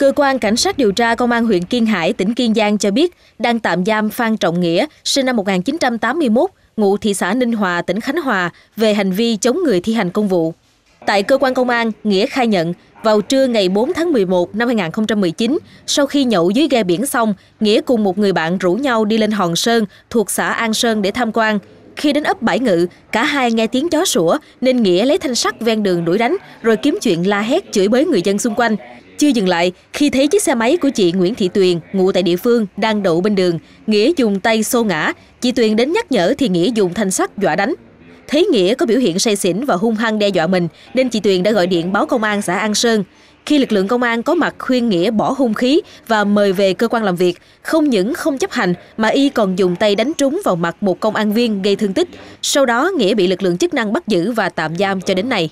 Cơ quan Cảnh sát điều tra Công an huyện Kiên Hải, tỉnh Kiên Giang cho biết đang tạm giam Phan Trọng Nghĩa, sinh năm 1981, ngụ thị xã Ninh Hòa, tỉnh Khánh Hòa, về hành vi chống người thi hành công vụ. Tại cơ quan công an, Nghĩa khai nhận vào trưa ngày 4 tháng 11 năm 2019, sau khi nhậu dưới ghe biển xong, Nghĩa cùng một người bạn rủ nhau đi lên Hòn Sơn thuộc xã An Sơn để tham quan. Khi đến ấp Bãi Ngự, cả hai nghe tiếng chó sủa nên Nghĩa lấy thanh sắt ven đường đuổi đánh rồi kiếm chuyện la hét chửi bới người dân xung quanh. Chưa dừng lại, khi thấy chiếc xe máy của chị Nguyễn Thị Tuyền, ngụ tại địa phương, đang đậu bên đường, Nghĩa dùng tay xô ngã. Chị Tuyền đến nhắc nhở thì Nghĩa dùng thanh sắt dọa đánh. Thấy Nghĩa có biểu hiện say xỉn và hung hăng đe dọa mình, nên chị Tuyền đã gọi điện báo công an xã An Sơn. Khi lực lượng công an có mặt khuyên Nghĩa bỏ hung khí và mời về cơ quan làm việc, không những không chấp hành mà Y còn dùng tay đánh trúng vào mặt một công an viên gây thương tích. Sau đó Nghĩa bị lực lượng chức năng bắt giữ và tạm giam cho đến nay.